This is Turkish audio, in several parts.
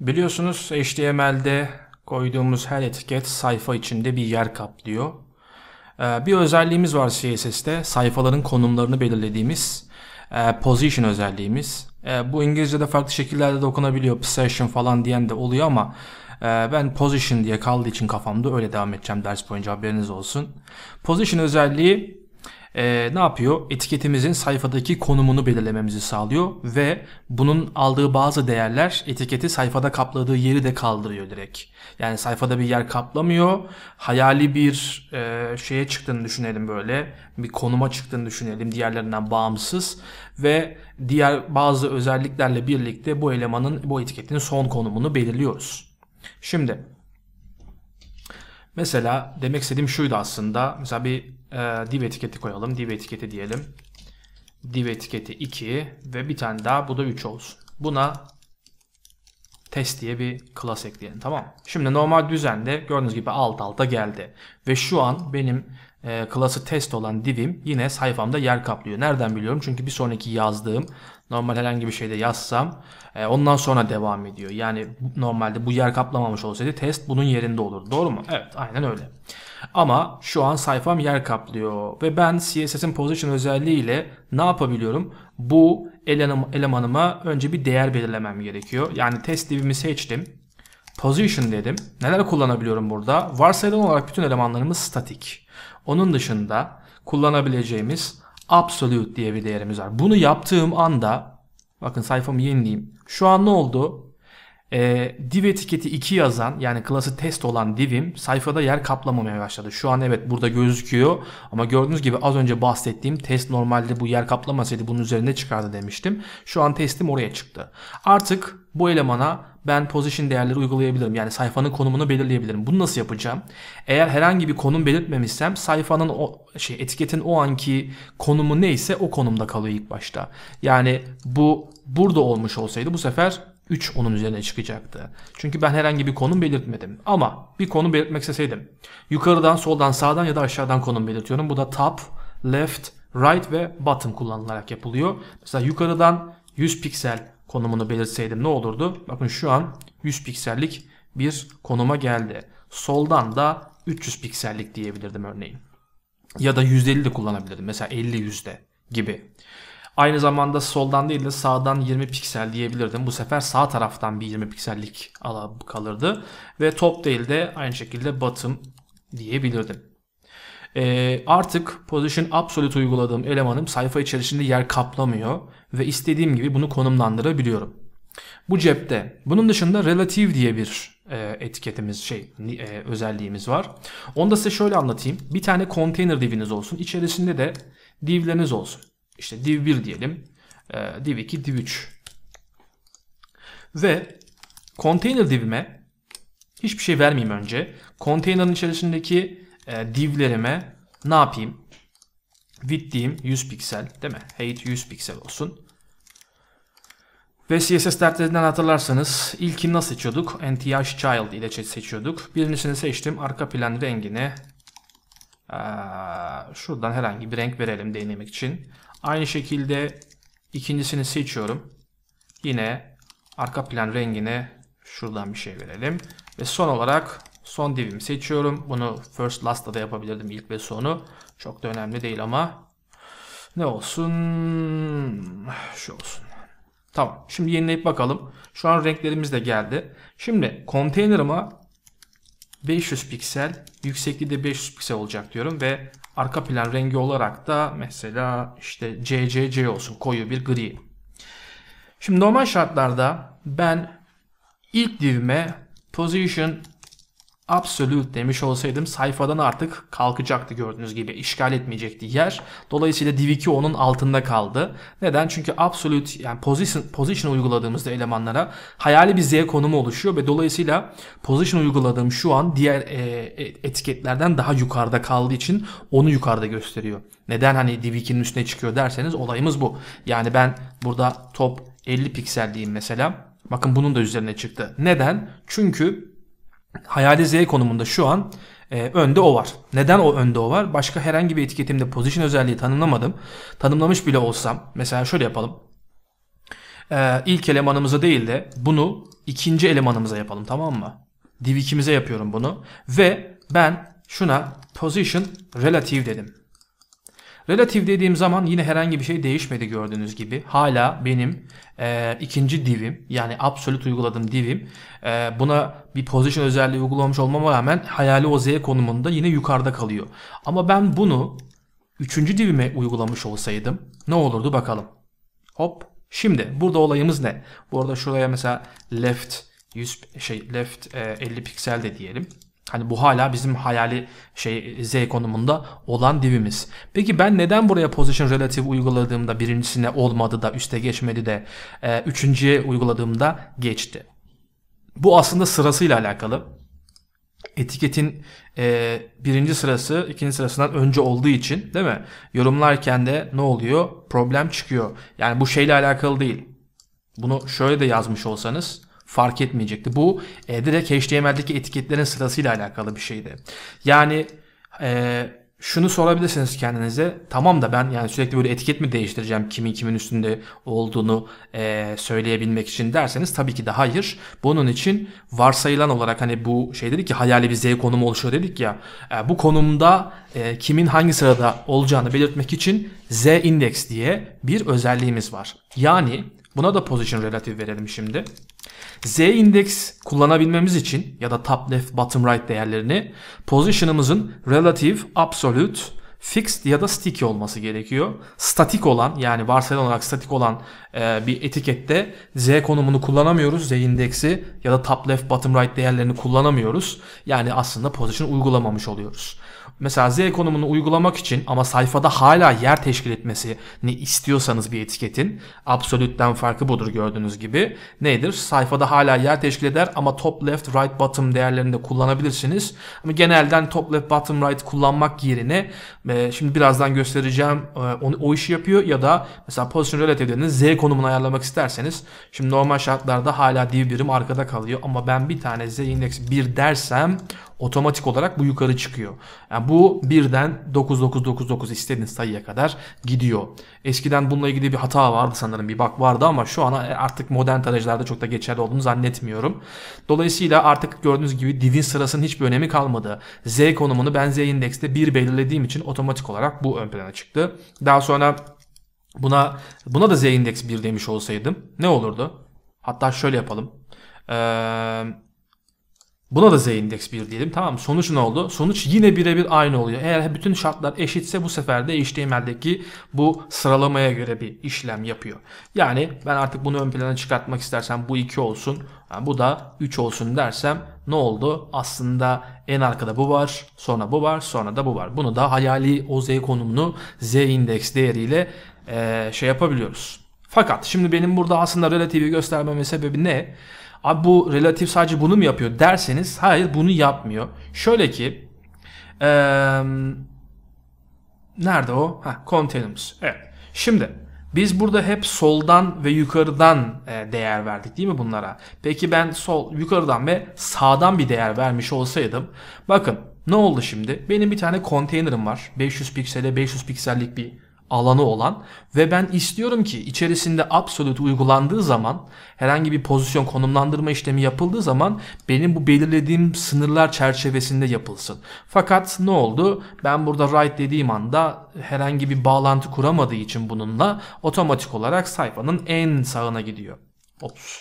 Biliyorsunuz HTML'de koyduğumuz her etiket sayfa içinde bir yer kaplıyor. Ee, bir özelliğimiz var CSS'te sayfaların konumlarını belirlediğimiz e, position özelliğimiz. E, bu İngilizce'de farklı şekillerde dokunabiliyor, Position falan diyen de oluyor ama e, ben position diye kaldığı için kafamda öyle devam edeceğim ders boyunca haberiniz olsun. Position özelliği e, ne yapıyor? Etiketimizin sayfadaki konumunu belirlememizi sağlıyor ve bunun aldığı bazı değerler etiketi sayfada kapladığı yeri de kaldırıyor direkt. Yani sayfada bir yer kaplamıyor. Hayali bir e, şeye çıktığını düşünelim böyle. Bir konuma çıktığını düşünelim diğerlerinden bağımsız ve diğer bazı özelliklerle birlikte bu elemanın bu etiketin son konumunu belirliyoruz. Şimdi Mesela demek istediğim şuydu aslında. Mesela bir e, div etiketi koyalım. Div etiketi diyelim. Div etiketi 2 ve bir tane daha bu da 3 olsun. Buna test diye bir class ekleyelim tamam Şimdi normal düzende gördüğünüz gibi alt alta geldi. Ve şu an benim e, class'ı test olan divim yine sayfamda yer kaplıyor. Nereden biliyorum? Çünkü bir sonraki yazdığım normal herhangi bir şeyde yazsam e, ondan sonra devam ediyor. Yani normalde bu yer kaplamamış olsaydı test bunun yerinde olur. Doğru mu? Evet aynen öyle. Ama şu an sayfam yer kaplıyor ve ben CSS'in position özelliği ile ne yapabiliyorum? Bu elemanıma önce bir değer belirlemem gerekiyor. Yani test divimi seçtim. Position dedim. Neler kullanabiliyorum burada? Varsayılan olarak bütün elemanlarımız statik. Onun dışında kullanabileceğimiz absolute diye bir değerimiz var. Bunu yaptığım anda bakın sayfamı yenileyim. Şu an ne oldu? E, div etiketi 2 yazan yani klası test olan divim sayfada yer kaplamamaya başladı. Şu an evet burada gözüküyor ama gördüğünüz gibi az önce bahsettiğim test normalde bu yer kaplamasaydı bunun üzerinde çıkardı demiştim. Şu an testim oraya çıktı. Artık bu elemana ben position değerleri uygulayabilirim. Yani sayfanın konumunu belirleyebilirim. Bunu nasıl yapacağım? Eğer herhangi bir konum belirtmemişsem sayfanın o şey etiketin o anki konumu neyse o konumda kalıyor ilk başta. Yani bu burada olmuş olsaydı bu sefer 3 onun üzerine çıkacaktı. Çünkü ben herhangi bir konum belirtmedim. Ama bir konum belirtmek isteseydim. Yukarıdan, soldan, sağdan ya da aşağıdan konum belirtiyorum. Bu da top, left, right ve bottom kullanılarak yapılıyor. Mesela yukarıdan 100 piksel konumunu belirtseydim ne olurdu? Bakın şu an 100 piksellik bir konuma geldi. Soldan da 300 piksellik diyebilirdim örneğin. Ya da %50 de kullanabilirdim. Mesela 50 yüzde gibi. Aynı zamanda soldan değil de sağdan 20 piksel diyebilirdim. Bu sefer sağ taraftan bir 20 piksellik ala kalırdı. Ve top değil de aynı şekilde bottom diyebilirdim. Ee, artık position absolute uyguladığım elemanım sayfa içerisinde yer kaplamıyor ve istediğim gibi bunu konumlandırabiliyorum. Bu cepte. Bunun dışında relative diye bir e, etiketimiz şey e, özelliğimiz var. Onu da size şöyle anlatayım. Bir tane container diviniz olsun. İçerisinde de divleriniz olsun işte div 1 diyelim, ee, div 2, div 3 ve container divime hiçbir şey vermeyeyim önce. Container'ın içerisindeki e, divlerime ne yapayım? Width diyeyim 100 piksel değil mi? Height 100 piksel olsun. Ve CSS dertlerinden hatırlarsanız ilkini nasıl seçiyorduk? NTH Child ile seçiyorduk. Birincisini seçtim. Arka plan rengini ee, şuradan herhangi bir renk verelim denemek için. Aynı şekilde ikincisini seçiyorum. Yine arka plan rengine şuradan bir şey verelim. Ve son olarak son divimi seçiyorum. Bunu first last'ta da yapabilirdim ilk ve sonu. Çok da önemli değil ama ne olsun şu olsun. Tamam. Şimdi yenileyip bakalım. Şu an renklerimiz de geldi. Şimdi container'ıma 500 piksel Yüksekliği de 500 piksel olacak diyorum ve arka plan rengi olarak da mesela işte CCC olsun koyu bir gri. Şimdi normal şartlarda ben ilk divime position absolute demiş olsaydım sayfadan artık kalkacaktı gördüğünüz gibi işgal etmeyecekti yer. Dolayısıyla div2o'nun altında kaldı. Neden? Çünkü absolute yani position, position uyguladığımızda elemanlara hayali bir z konumu oluşuyor ve dolayısıyla position uyguladığım şu an diğer e, e etiketlerden daha yukarıda kaldığı için onu yukarıda gösteriyor. Neden hani div2'nin üstüne çıkıyor derseniz olayımız bu. Yani ben burada top 50 pikseldeyim mesela. Bakın bunun da üzerine çıktı. Neden? Çünkü Hayali Z konumunda şu an e, önde o var. Neden o önde o var? Başka herhangi bir etiketimde position özelliği tanımlamadım. Tanımlamış bile olsam mesela şöyle yapalım. E, ilk elemanımıza değil de bunu ikinci elemanımıza yapalım tamam mı? Div 2'mize yapıyorum bunu. Ve ben şuna position relative dedim. Relatif dediğim zaman yine herhangi bir şey değişmedi gördüğünüz gibi. Hala benim e, ikinci divim yani absolut uyguladığım divim e, buna bir position özelliği uygulamış olmama rağmen hayali o z konumunda yine yukarıda kalıyor. Ama ben bunu üçüncü divime uygulamış olsaydım ne olurdu bakalım. Hop şimdi burada olayımız ne? burada şuraya mesela left 100 şey left e, 50 piksel de diyelim. Hani bu hala bizim hayali şey Z konumunda olan divimiz. Peki ben neden buraya position relative uyguladığımda birincisine olmadı da üste geçmedi de e, üçüncüye uyguladığımda geçti. Bu aslında sırasıyla alakalı. Etiketin e, birinci sırası ikinci sırasından önce olduğu için değil mi? Yorumlarken de ne oluyor? Problem çıkıyor. Yani bu şeyle alakalı değil. Bunu şöyle de yazmış olsanız fark etmeyecekti. Bu e, direkt HTML'deki etiketlerin sırasıyla alakalı bir şeydi. Yani e, şunu sorabilirsiniz kendinize. Tamam da ben yani sürekli böyle etiket mi değiştireceğim kimin kimin üstünde olduğunu e, söyleyebilmek için derseniz tabii ki de hayır. Bunun için varsayılan olarak hani bu şey dedik ki hayali bir Z konumu oluşuyor dedik ya. E, bu konumda e, kimin hangi sırada olacağını belirtmek için Z index diye bir özelliğimiz var. Yani Buna da position relative verelim şimdi. Z indeks kullanabilmemiz için ya da top left bottom right değerlerini position'ımızın relative, absolute, fixed ya da sticky olması gerekiyor. Statik olan yani varsayılan olarak statik olan e, bir etikette Z konumunu kullanamıyoruz. Z indeksi ya da top left bottom right değerlerini kullanamıyoruz. Yani aslında position uygulamamış oluyoruz. Mesela Z konumunu uygulamak için ama sayfada hala yer teşkil etmesini istiyorsanız bir etiketin absolütten farkı budur gördüğünüz gibi. Nedir? Sayfada hala yer teşkil eder ama top left right bottom değerlerini de kullanabilirsiniz. Ama genelden top left bottom right kullanmak yerine e, şimdi birazdan göstereceğim e, onu o işi yapıyor ya da mesela pozisyon relative'lerinin Z konumunu ayarlamak isterseniz şimdi normal şartlarda hala div birim arkada kalıyor ama ben bir tane Z index 1 dersem otomatik olarak bu yukarı çıkıyor. Yani bu birden 9999 istediğiniz sayıya kadar gidiyor. Eskiden bununla ilgili bir hata vardı sanırım bir bak vardı ama şu an e, artık modern tarayıcılarda çok da geçerli olduğunu zannetmiyorum. Dolayısıyla artık gördüğünüz gibi divin sırasının hiçbir önemi kalmadı. Z konumunu ben Z indekste 1 belirlediğim için otomatik olarak bu ön plana çıktı. Daha sonra buna buna da Z indeks 1 demiş olsaydım ne olurdu? Hatta şöyle yapalım. Eee Buna da z indeks 1 diyelim. Tamam sonuç ne oldu? Sonuç yine birebir aynı oluyor. Eğer bütün şartlar eşitse bu sefer de HTML'deki bu sıralamaya göre bir işlem yapıyor. Yani ben artık bunu ön plana çıkartmak istersen bu 2 olsun. Yani bu da 3 olsun dersem ne oldu? Aslında en arkada bu var, sonra bu var, sonra da bu var. Bunu da hayali o z konumunu z indeks değeriyle ee, şey yapabiliyoruz. Fakat şimdi benim burada aslında relatifi göstermemin sebebi ne? Abi bu relatif sadece bunu mu yapıyor derseniz hayır bunu yapmıyor. Şöyle ki ee, nerede o? Ha, containers. Evet. Şimdi biz burada hep soldan ve yukarıdan değer verdik değil mi bunlara? Peki ben sol, yukarıdan ve sağdan bir değer vermiş olsaydım. Bakın ne oldu şimdi? Benim bir tane konteynerim var. 500 piksele 500 piksellik bir alanı olan ve ben istiyorum ki içerisinde absolut uygulandığı zaman herhangi bir pozisyon konumlandırma işlemi yapıldığı zaman benim bu belirlediğim sınırlar çerçevesinde yapılsın. Fakat ne oldu? Ben burada right dediğim anda herhangi bir bağlantı kuramadığı için bununla otomatik olarak sayfanın en sağına gidiyor. Ops.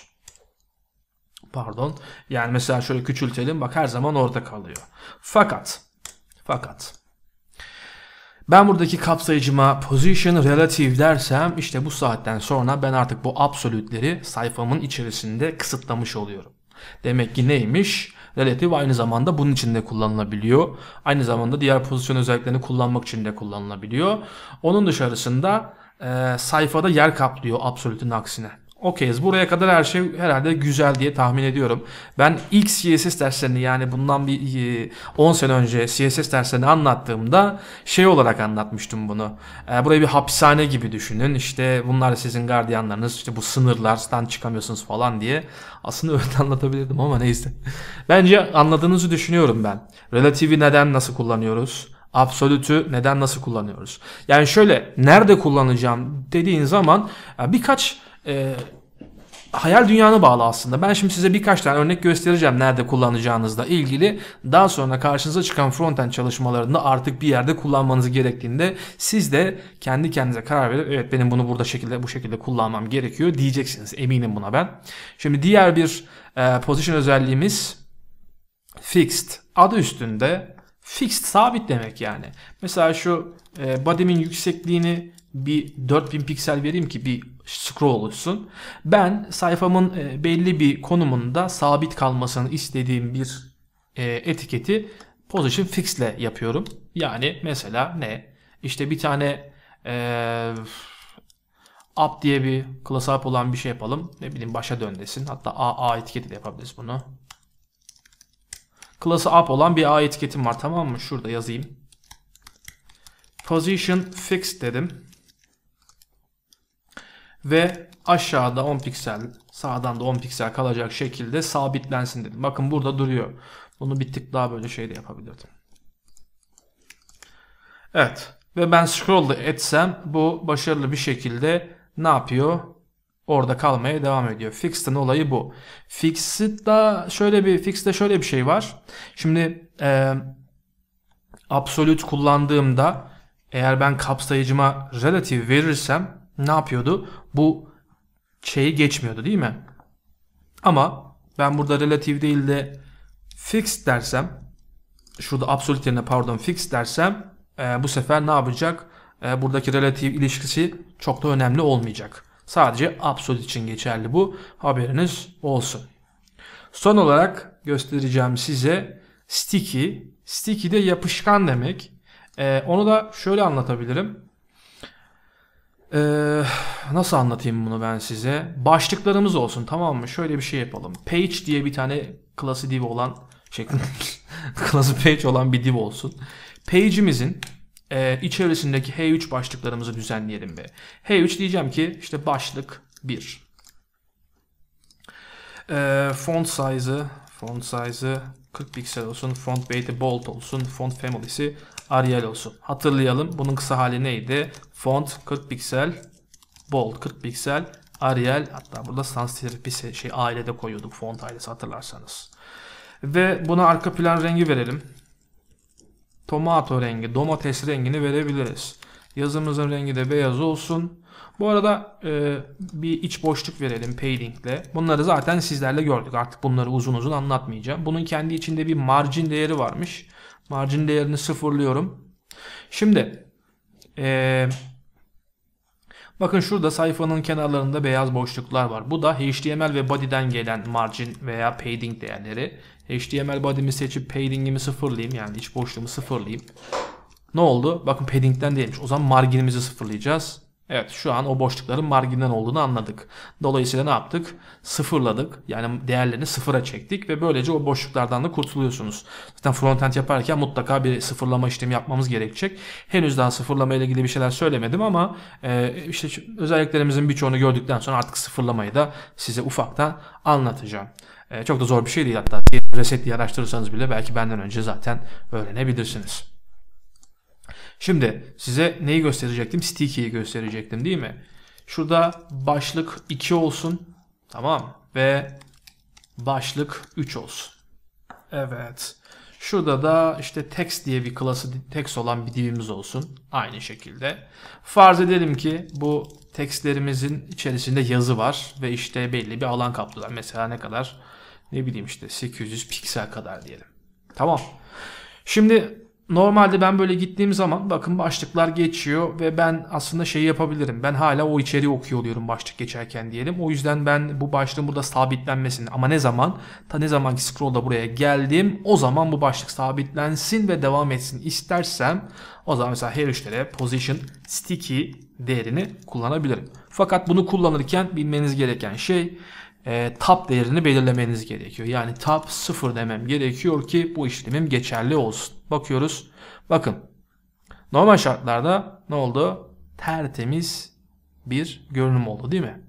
Pardon. Yani mesela şöyle küçültelim bak her zaman orada kalıyor. Fakat fakat ben buradaki kapsayıcıma position relative dersem işte bu saatten sonra ben artık bu absolütleri sayfamın içerisinde kısıtlamış oluyorum. Demek ki neymiş? Relative aynı zamanda bunun için de kullanılabiliyor. Aynı zamanda diğer pozisyon özelliklerini kullanmak için de kullanılabiliyor. Onun dışarısında e, sayfada yer kaplıyor absolütün aksine. Okeyiz. Buraya kadar her şey herhalde güzel diye tahmin ediyorum. Ben ilk CSS derslerini yani bundan bir 10 e, sene önce CSS derslerini anlattığımda şey olarak anlatmıştım bunu. E, burayı bir hapishane gibi düşünün. İşte bunlar sizin gardiyanlarınız. İşte bu sınırlardan çıkamıyorsunuz falan diye. Aslında öyle anlatabilirdim ama neyse. Bence anladığınızı düşünüyorum ben. Relativi neden nasıl kullanıyoruz? Absolütü neden nasıl kullanıyoruz? Yani şöyle nerede kullanacağım dediğin zaman e, birkaç e, hayal dünyana bağlı aslında. Ben şimdi size birkaç tane örnek göstereceğim nerede kullanacağınızla ilgili. Daha sonra karşınıza çıkan frontend çalışmalarında artık bir yerde kullanmanız gerektiğinde siz de kendi kendinize karar verip evet benim bunu burada şekilde bu şekilde kullanmam gerekiyor diyeceksiniz. Eminim buna ben. Şimdi diğer bir e, position özelliğimiz fixed. Adı üstünde fixed sabit demek yani. Mesela şu e, body'min yüksekliğini bir 4000 piksel vereyim ki bir scroll oluşsun. Ben sayfamın e, belli bir konumunda sabit kalmasını istediğim bir e, etiketi position fix ile yapıyorum. Yani mesela ne? İşte bir tane ee, up diye bir class up olan bir şey yapalım. Ne bileyim başa döndesin. Hatta a a etiketi de yapabiliriz bunu. Class'ı up olan bir A etiketim var tamam mı? Şurada yazayım. Position fix dedim ve aşağıda 10 piksel sağdan da 10 piksel kalacak şekilde sabitlensin dedim. Bakın burada duruyor. Bunu bir tık daha böyle şey de yapabilirdim. Evet ve ben scroll etsem bu başarılı bir şekilde ne yapıyor? Orada kalmaya devam ediyor. Fixed'ın olayı bu. Fixed'da şöyle bir Fixed'de şöyle bir şey var. Şimdi e, absolut kullandığımda eğer ben kapsayıcıma relative verirsem ne yapıyordu? bu şeyi geçmiyordu değil mi? Ama ben burada relative değil de fixed dersem şurada absolut yerine pardon fixed dersem e, bu sefer ne yapacak? E, buradaki relative ilişkisi çok da önemli olmayacak. Sadece absolute için geçerli bu. Haberiniz olsun. Son olarak göstereceğim size sticky. Sticky de yapışkan demek. E, onu da şöyle anlatabilirim. Ee, nasıl anlatayım bunu ben size? Başlıklarımız olsun tamam mı? Şöyle bir şey yapalım. Page diye bir tane klası div olan şey, klası page olan bir div olsun. Page'imizin e, içerisindeki H3 başlıklarımızı düzenleyelim be. H3 diyeceğim ki işte başlık 1. E, ee, font size'ı font size'ı 40 piksel olsun, font weight'i bold olsun, font family'si Arial olsun. Hatırlayalım bunun kısa hali neydi? Font 40 piksel, bold 40 piksel, Arial hatta burada sans serif şey ailede koyuyorduk font ailesi hatırlarsanız. Ve buna arka plan rengi verelim. Tomato rengi, domates rengini verebiliriz. Yazımızın rengi de beyaz olsun. Bu arada e, bir iç boşluk verelim paddingle. Bunları zaten sizlerle gördük. Artık bunları uzun uzun anlatmayacağım. Bunun kendi içinde bir margin değeri varmış. Margin değerini sıfırlıyorum. Şimdi e, bakın şurada sayfanın kenarlarında beyaz boşluklar var. Bu da HTML ve body'den gelen margin veya padding değerleri. HTML body'mi seçip padding'imi sıfırlayayım. Yani iç boşluğumu sıfırlayayım. Ne oldu? Bakın padding'den değilmiş. O zaman marginimizi sıfırlayacağız. Evet şu an o boşlukların marginden olduğunu anladık. Dolayısıyla ne yaptık? Sıfırladık. Yani değerlerini sıfıra çektik ve böylece o boşluklardan da kurtuluyorsunuz. Zaten frontend yaparken mutlaka bir sıfırlama işlemi yapmamız gerekecek. Henüz daha sıfırlama ile ilgili bir şeyler söylemedim ama e, işte özelliklerimizin birçoğunu gördükten sonra artık sıfırlamayı da size ufaktan anlatacağım. E, çok da zor bir şey değil hatta. Reset diye araştırırsanız bile belki benden önce zaten öğrenebilirsiniz. Şimdi size neyi gösterecektim? Sticky'yi gösterecektim değil mi? Şurada başlık 2 olsun. Tamam. Ve başlık 3 olsun. Evet. Şurada da işte text diye bir klası text olan bir divimiz olsun. Aynı şekilde. Farz edelim ki bu textlerimizin içerisinde yazı var ve işte belli bir alan kaplılar. Mesela ne kadar? Ne bileyim işte 800 piksel kadar diyelim. Tamam. Şimdi Normalde ben böyle gittiğim zaman bakın başlıklar geçiyor ve ben aslında şey yapabilirim. Ben hala o içeriği okuyor oluyorum başlık geçerken diyelim. O yüzden ben bu başlığın burada sabitlenmesini ama ne zaman ta ne zamanki scroll'da buraya geldim o zaman bu başlık sabitlensin ve devam etsin istersem o zaman mesela her işlere position sticky değerini kullanabilirim. Fakat bunu kullanırken bilmeniz gereken şey e, tab değerini belirlemeniz gerekiyor. Yani tab 0 demem gerekiyor ki bu işlemim geçerli olsun. Bakıyoruz. Bakın. Normal şartlarda ne oldu? Tertemiz bir görünüm oldu değil mi?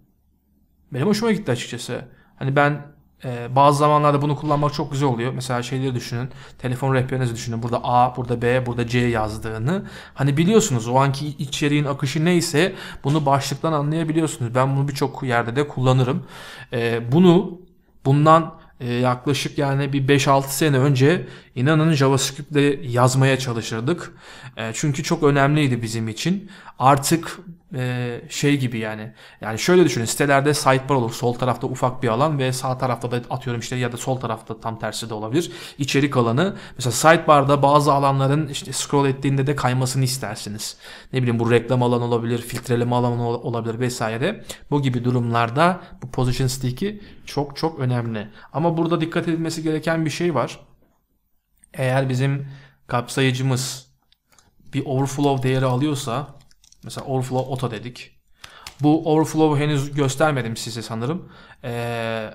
Benim hoşuma gitti açıkçası. Hani ben ee, bazı zamanlarda bunu kullanmak çok güzel oluyor. Mesela şeyleri düşünün. Telefon rehberinizi düşünün. Burada A, burada B, burada C yazdığını. Hani biliyorsunuz o anki içeriğin akışı neyse bunu başlıktan anlayabiliyorsunuz. Ben bunu birçok yerde de kullanırım. Ee, bunu bundan e, yaklaşık yani bir 5-6 sene önce inanın JavaScript ile yazmaya çalışırdık. E, çünkü çok önemliydi bizim için. Artık ee, şey gibi yani. Yani şöyle düşünün sitelerde sidebar olur. Sol tarafta ufak bir alan ve sağ tarafta da atıyorum işte ya da sol tarafta tam tersi de olabilir. içerik alanı. Mesela sidebar'da bazı alanların işte scroll ettiğinde de kaymasını istersiniz. Ne bileyim bu reklam alanı olabilir, filtreleme alanı olabilir vesaire. Bu gibi durumlarda bu position stick'i çok çok önemli. Ama burada dikkat edilmesi gereken bir şey var. Eğer bizim kapsayıcımız bir overflow değeri alıyorsa Mesela overflow auto dedik. Bu overflow'u henüz göstermedim size sanırım. Ee,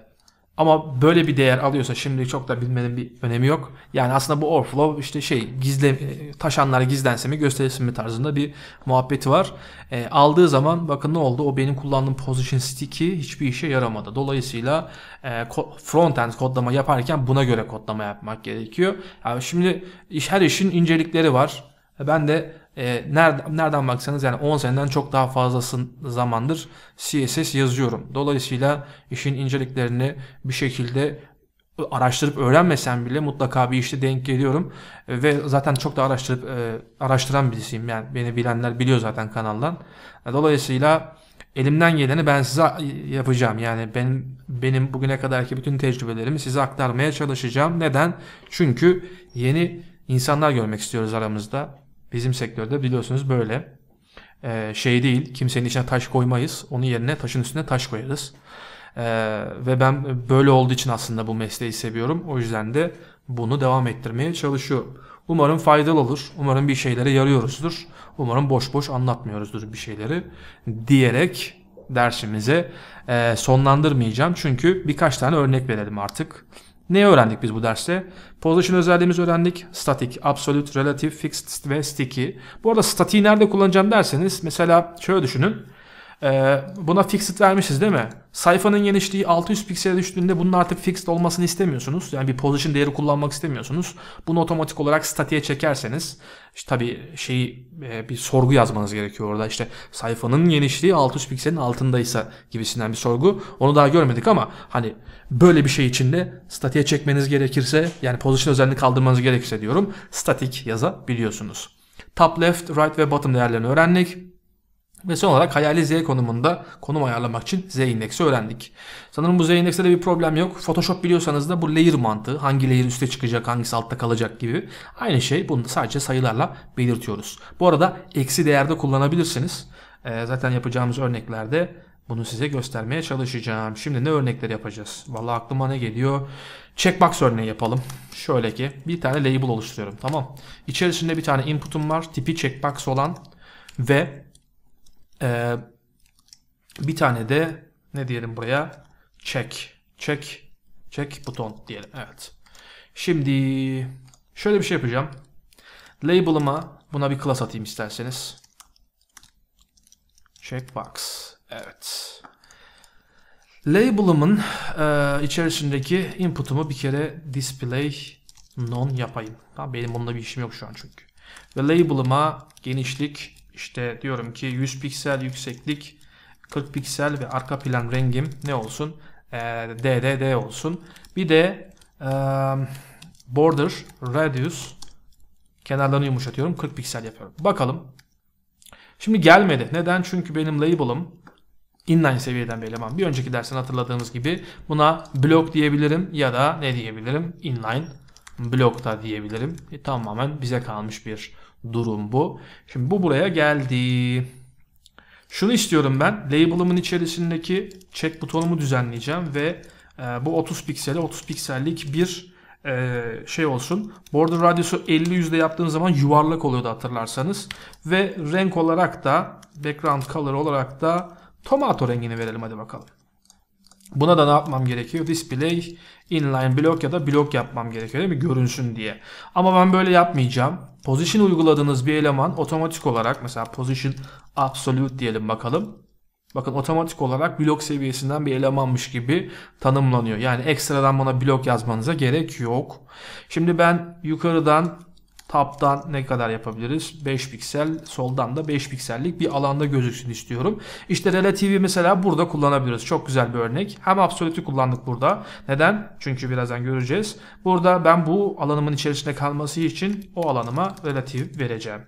ama böyle bir değer alıyorsa şimdi çok da bilmenin bir önemi yok. Yani aslında bu overflow işte şey gizle e, taşanlar gizlense mi gösterilsin mi tarzında bir muhabbeti var. E, aldığı zaman bakın ne oldu? O benim kullandığım position stick'i hiçbir işe yaramadı. Dolayısıyla e, front end kodlama yaparken buna göre kodlama yapmak gerekiyor. Yani şimdi iş her işin incelikleri var. Ben de e, ee, nereden, nereden baksanız yani 10 seneden çok daha fazlası zamandır CSS yazıyorum. Dolayısıyla işin inceliklerini bir şekilde araştırıp öğrenmesem bile mutlaka bir işte denk geliyorum ve zaten çok da araştırıp e, araştıran birisiyim yani beni bilenler biliyor zaten kanaldan. Dolayısıyla elimden geleni ben size yapacağım. Yani benim benim bugüne kadarki bütün tecrübelerimi size aktarmaya çalışacağım. Neden? Çünkü yeni insanlar görmek istiyoruz aramızda. Bizim sektörde biliyorsunuz böyle. Ee, şey değil, kimsenin içine taş koymayız. Onun yerine taşın üstüne taş koyarız. Ee, ve ben böyle olduğu için aslında bu mesleği seviyorum. O yüzden de bunu devam ettirmeye çalışıyorum. Umarım faydalı olur. Umarım bir şeylere yarıyoruzdur. Umarım boş boş anlatmıyoruzdur bir şeyleri diyerek dersimize e, sonlandırmayacağım. Çünkü birkaç tane örnek verelim artık. Ne öğrendik biz bu derste? Position özelliğimizi öğrendik. Static, Absolute, Relative, Fixed ve Sticky. Bu arada statiği nerede kullanacağım derseniz mesela şöyle düşünün. Ee, buna fixed vermişiz değil mi? Sayfanın genişliği 600 piksele düştüğünde bunun artık fixed olmasını istemiyorsunuz. Yani bir position değeri kullanmak istemiyorsunuz. Bunu otomatik olarak statiğe çekerseniz işte tabii şeyi e, bir sorgu yazmanız gerekiyor orada. İşte sayfanın genişliği 600 pikselin altındaysa gibisinden bir sorgu. Onu daha görmedik ama hani böyle bir şey içinde de statiğe çekmeniz gerekirse yani position özelliğini kaldırmanız gerekirse diyorum statik yazabiliyorsunuz. Top left, right ve bottom değerlerini öğrendik. Ve son olarak hayali Z konumunda konum ayarlamak için Z indeksi öğrendik. Sanırım bu Z indekste de bir problem yok. Photoshop biliyorsanız da bu layer mantığı hangi layer üste çıkacak hangisi altta kalacak gibi. Aynı şey bunu da sadece sayılarla belirtiyoruz. Bu arada eksi değerde kullanabilirsiniz. Ee, zaten yapacağımız örneklerde bunu size göstermeye çalışacağım. Şimdi ne örnekler yapacağız? Vallahi aklıma ne geliyor? Checkbox örneği yapalım. Şöyle ki bir tane label oluşturuyorum. Tamam. İçerisinde bir tane input'um var. Tipi checkbox olan ve ee, bir tane de ne diyelim buraya? Check. Check. Check buton diyelim. Evet. Şimdi şöyle bir şey yapacağım. Label'ıma buna bir class atayım isterseniz. Checkbox. Evet. Label'ımın e, içerisindeki input'umu bir kere display non yapayım. Ha, benim bununla bir işim yok şu an çünkü. Ve label'ıma genişlik işte diyorum ki 100 piksel yükseklik 40 piksel ve arka plan rengim ne olsun? DDD ee, olsun. Bir de border radius kenarlarını yumuşatıyorum. 40 piksel yapıyorum. Bakalım. Şimdi gelmedi. Neden? Çünkü benim label'ım inline seviyeden bir eleman. Bir önceki dersten hatırladığımız gibi buna blok diyebilirim ya da ne diyebilirim? Inline blok da diyebilirim. E, tamamen bize kalmış bir durum bu. Şimdi bu buraya geldi. Şunu istiyorum ben. Label'ımın içerisindeki check butonumu düzenleyeceğim ve e, bu 30 piksele 30 piksellik bir e, şey olsun. Border radiusu 50 yüzde yaptığım zaman yuvarlak oluyordu hatırlarsanız. Ve renk olarak da background color olarak da tomato rengini verelim hadi bakalım. Buna da ne yapmam gerekiyor? Display inline block ya da blok yapmam gerekiyor değil mi? Görünsün diye. Ama ben böyle yapmayacağım. Position uyguladığınız bir eleman otomatik olarak mesela position absolute diyelim bakalım. Bakın otomatik olarak blok seviyesinden bir elemanmış gibi tanımlanıyor. Yani ekstradan bana blok yazmanıza gerek yok. Şimdi ben yukarıdan Taptan ne kadar yapabiliriz? 5 piksel. Soldan da 5 piksellik bir alanda gözüksün istiyorum. İşte relativi mesela burada kullanabiliriz. Çok güzel bir örnek. Hem absolutu kullandık burada. Neden? Çünkü birazdan göreceğiz. Burada ben bu alanımın içerisinde kalması için o alanıma relative vereceğim.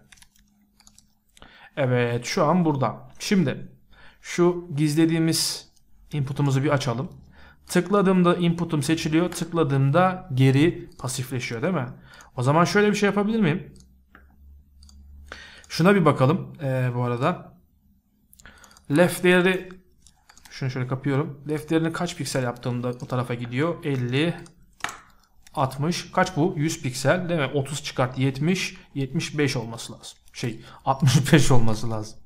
Evet şu an burada. Şimdi şu gizlediğimiz input'umuzu bir açalım. Tıkladığımda input'um seçiliyor. Tıkladığımda geri pasifleşiyor değil mi? O zaman şöyle bir şey yapabilir miyim? Şuna bir bakalım ee, bu arada. Left değeri şunu şöyle kapıyorum. Left değerini kaç piksel yaptığımda o tarafa gidiyor? 50 60 kaç bu? 100 piksel değil mi? 30 çıkart 70 75 olması lazım. Şey 65 olması lazım.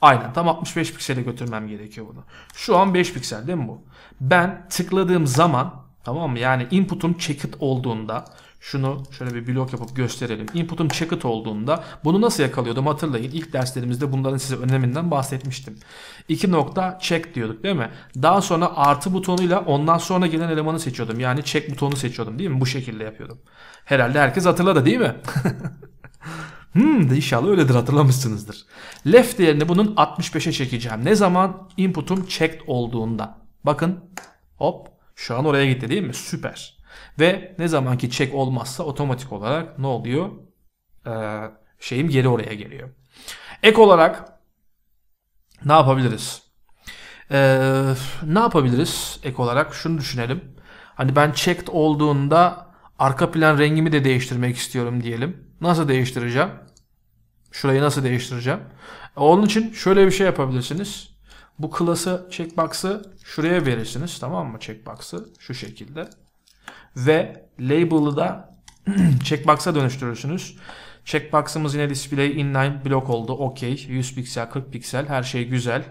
Aynen tam 65 piksele götürmem gerekiyor bunu. Şu an 5 piksel değil mi bu? Ben tıkladığım zaman tamam mı? Yani input'um checked olduğunda şunu şöyle bir blok yapıp gösterelim. Input'um checked olduğunda bunu nasıl yakalıyordum hatırlayın. İlk derslerimizde bunların size öneminden bahsetmiştim. 2 nokta check diyorduk değil mi? Daha sonra artı butonuyla ondan sonra gelen elemanı seçiyordum. Yani check butonu seçiyordum değil mi? Bu şekilde yapıyordum. Herhalde herkes hatırladı değil mi? Hmm de inşallah öyledir hatırlamışsınızdır. Left değerini bunun 65'e çekeceğim. Ne zaman? Input'um checked olduğunda. Bakın hop şu an oraya gitti değil mi? Süper. Ve ne zamanki check olmazsa otomatik olarak ne oluyor? Ee, şeyim geri oraya geliyor. Ek olarak ne yapabiliriz? Ee, ne yapabiliriz ek olarak? Şunu düşünelim. Hani ben checked olduğunda arka plan rengimi de değiştirmek istiyorum diyelim. Nasıl değiştireceğim? Şurayı nasıl değiştireceğim? E, onun için şöyle bir şey yapabilirsiniz. Bu class'ı, checkbox'ı şuraya verirsiniz. Tamam mı? Checkbox'ı şu şekilde. Ve label'ı da checkbox'a dönüştürürsünüz. Checkbox'ımız yine display inline block oldu. Okey. 100 piksel, 40 piksel. Her şey güzel.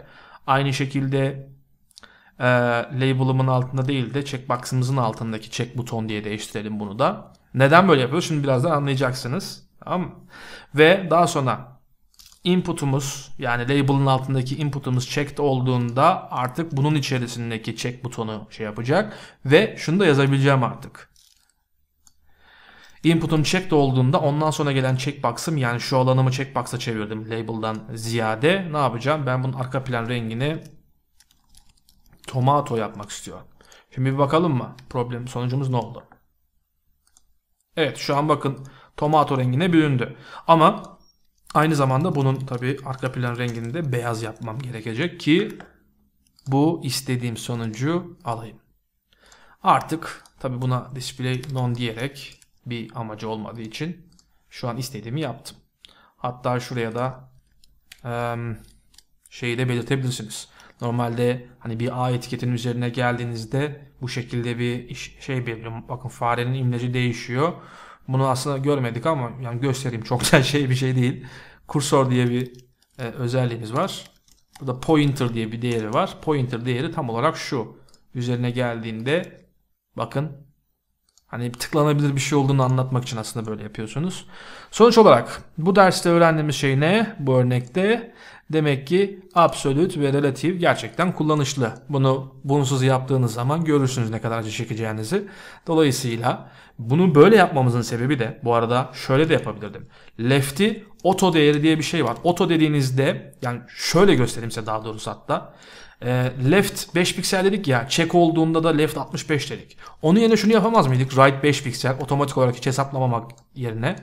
Aynı şekilde e, label'ımın altında değil de checkbox'ımızın altındaki check buton diye değiştirelim bunu da. Neden böyle yapıyoruz? Şimdi birazdan anlayacaksınız. Tamam mı? Ve daha sonra input'umuz yani label'ın altındaki input'umuz checked olduğunda artık bunun içerisindeki check butonu şey yapacak ve şunu da yazabileceğim artık. Input'um checked olduğunda ondan sonra gelen checkbox'ım yani şu alanımı checkbox'a çevirdim label'dan ziyade ne yapacağım? Ben bunun arka plan rengini tomato yapmak istiyor. Şimdi bir bakalım mı? Problem sonucumuz ne oldu? Evet şu an bakın tomato rengine büründü. Ama aynı zamanda bunun tabi arka plan rengini de beyaz yapmam gerekecek ki bu istediğim sonucu alayım. Artık tabi buna display non diyerek bir amacı olmadığı için şu an istediğimi yaptım. Hatta şuraya da şeyi de belirtebilirsiniz. Normalde hani bir A etiketinin üzerine geldiğinizde bu şekilde bir iş, şey belirliyor. Bakın farenin imleci değişiyor. Bunu aslında görmedik ama yani göstereyim çok da şey bir şey değil. Kursor diye bir e, özelliğimiz var. Burada pointer diye bir değeri var. Pointer değeri tam olarak şu. Üzerine geldiğinde bakın Hani tıklanabilir bir şey olduğunu anlatmak için aslında böyle yapıyorsunuz. Sonuç olarak bu derste öğrendiğimiz şey ne? Bu örnekte demek ki absolut ve relatif gerçekten kullanışlı. Bunu bunsuz yaptığınız zaman görürsünüz ne kadar acı çekeceğinizi. Dolayısıyla bunu böyle yapmamızın sebebi de bu arada şöyle de yapabilirdim. Left'i oto değeri diye bir şey var. Oto dediğinizde yani şöyle göstereyim size daha doğrusu hatta e, left 5 piksel dedik ya check olduğunda da left 65 dedik. Onun yerine şunu yapamaz mıydık? Right 5 piksel otomatik olarak hiç hesaplamamak yerine.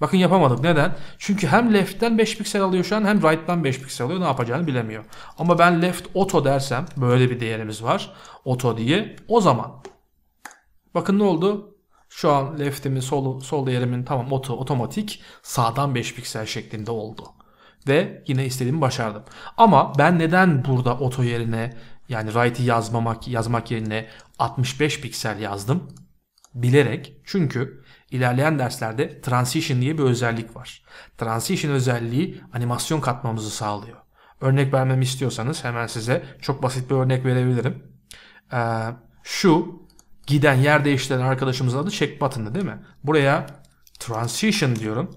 Bakın yapamadık. Neden? Çünkü hem left'ten 5 piksel alıyor şu an hem right'tan 5 piksel alıyor. Ne yapacağını bilemiyor. Ama ben left auto dersem böyle bir değerimiz var. Auto diye. O zaman bakın ne oldu? Şu an left'imin sol, sol değerimin tamam auto otomatik sağdan 5 piksel şeklinde oldu. Ve yine istediğimi başardım. Ama ben neden burada oto yerine yani right'i yazmamak, yazmak yerine 65 piksel yazdım? Bilerek çünkü ilerleyen derslerde transition diye bir özellik var. Transition özelliği animasyon katmamızı sağlıyor. Örnek vermemi istiyorsanız hemen size çok basit bir örnek verebilirim. Ee, şu giden yer değiştiren arkadaşımızın adı check button'dı değil mi? Buraya transition diyorum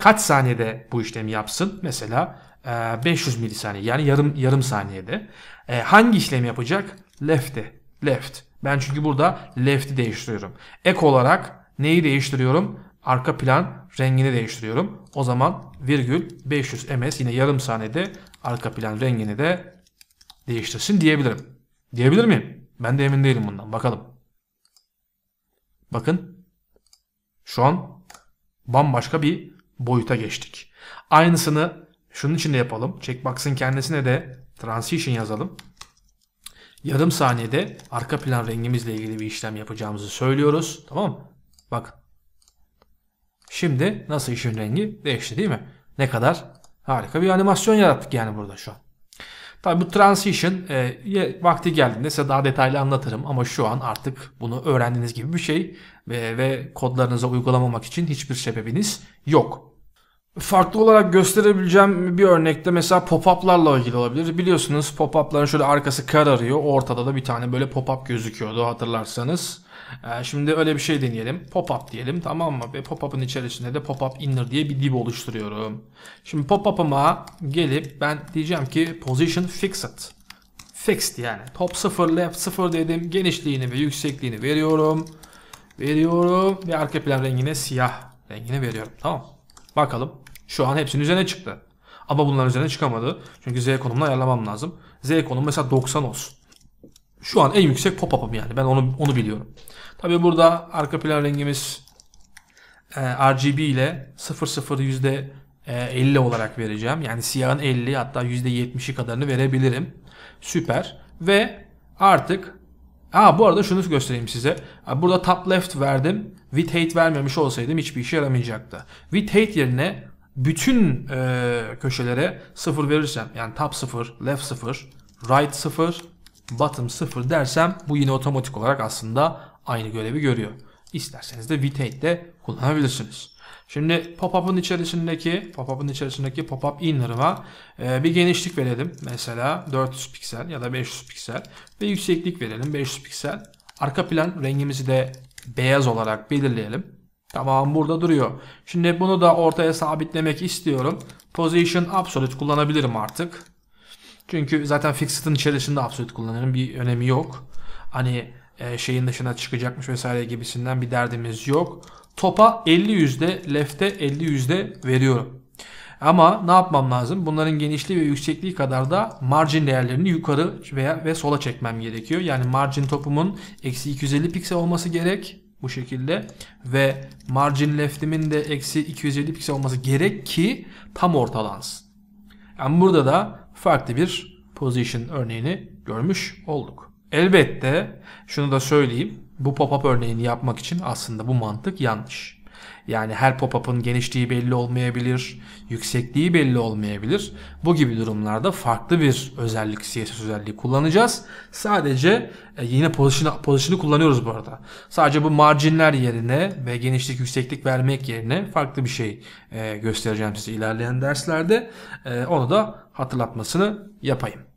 kaç saniyede bu işlemi yapsın? Mesela 500 e, milisaniye yani yarım yarım saniyede. E, hangi işlemi yapacak? Left'i. Left. Ben çünkü burada left'i değiştiriyorum. Ek olarak neyi değiştiriyorum? Arka plan rengini değiştiriyorum. O zaman virgül 500 ms yine yarım saniyede arka plan rengini de değiştirsin diyebilirim. Diyebilir miyim? Ben de emin değilim bundan. Bakalım. Bakın. Şu an bambaşka bir boyuta geçtik. Aynısını şunun için de yapalım. Checkbox'ın kendisine de transition yazalım. Yarım saniyede arka plan rengimizle ilgili bir işlem yapacağımızı söylüyoruz. Tamam mı? Bak. Şimdi nasıl işin rengi değişti değil mi? Ne kadar harika bir animasyon yarattık yani burada şu an. Tabii bu transition e, vakti geldiğinde size daha detaylı anlatırım ama şu an artık bunu öğrendiğiniz gibi bir şey ve, ve kodlarınıza uygulamamak için hiçbir sebebiniz yok. Farklı olarak gösterebileceğim bir örnekte mesela pop-up'larla ilgili olabilir. Biliyorsunuz pop-up'ların şöyle arkası kararıyor. Ortada da bir tane böyle pop-up gözüküyordu hatırlarsanız. Ee, şimdi öyle bir şey deneyelim. Pop-up diyelim tamam mı? Ve pop-up'ın içerisinde de pop-up inner diye bir div oluşturuyorum. Şimdi pop-up'ıma gelip ben diyeceğim ki position fixed. Fixed yani. Top 0 left 0 dedim. Genişliğini ve yüksekliğini veriyorum. Veriyorum ve arka plan rengine siyah rengini veriyorum. Tamam. Bakalım. Şu an hepsinin üzerine çıktı. Ama bunların üzerine çıkamadı. Çünkü Z konumunu ayarlamam lazım. Z konumu mesela 90 olsun şu an en yüksek pop-up'ım yani. Ben onu onu biliyorum. Tabi burada arka plan rengimiz e, RGB ile 00 yüzde 50 e, olarak vereceğim. Yani siyahın 50 hatta %70'i kadarını verebilirim. Süper. Ve artık Aa bu arada şunu göstereyim size. Burada top left verdim. With hate vermemiş olsaydım hiçbir işe yaramayacaktı. With hate yerine bütün e, köşelere 0 verirsem yani top 0, left 0, right 0, bottom 0 dersem bu yine otomatik olarak aslında aynı görevi görüyor. İsterseniz de v de kullanabilirsiniz. Şimdi pop-up'ın içerisindeki pop-up'ın içerisindeki pop-up inner'ıma e, bir genişlik verelim. Mesela 400 piksel ya da 500 piksel ve yükseklik verelim 500 piksel. Arka plan rengimizi de beyaz olarak belirleyelim. Tamam burada duruyor. Şimdi bunu da ortaya sabitlemek istiyorum. Position absolute kullanabilirim artık. Çünkü zaten fixed'ın içerisinde absolute kullanırım. Bir önemi yok. Hani e, şeyin dışına çıkacakmış vesaire gibisinden bir derdimiz yok. Topa 50 yüzde, left'e 50 yüzde veriyorum. Ama ne yapmam lazım? Bunların genişliği ve yüksekliği kadar da margin değerlerini yukarı veya ve sola çekmem gerekiyor. Yani margin topumun eksi 250 piksel olması gerek bu şekilde ve margin left'imin de eksi 250 piksel olması gerek ki tam ortalansın. Yani burada da farklı bir position örneğini görmüş olduk. Elbette şunu da söyleyeyim. Bu pop-up örneğini yapmak için aslında bu mantık yanlış. Yani her pop-up'ın genişliği belli olmayabilir, yüksekliği belli olmayabilir. Bu gibi durumlarda farklı bir özellik, CSS özelliği kullanacağız. Sadece e, yine pozisyonu, pozisyonu kullanıyoruz bu arada. Sadece bu marjinler yerine ve genişlik, yükseklik vermek yerine farklı bir şey e, göstereceğim size ilerleyen derslerde. E, onu da hatırlatmasını yapayım.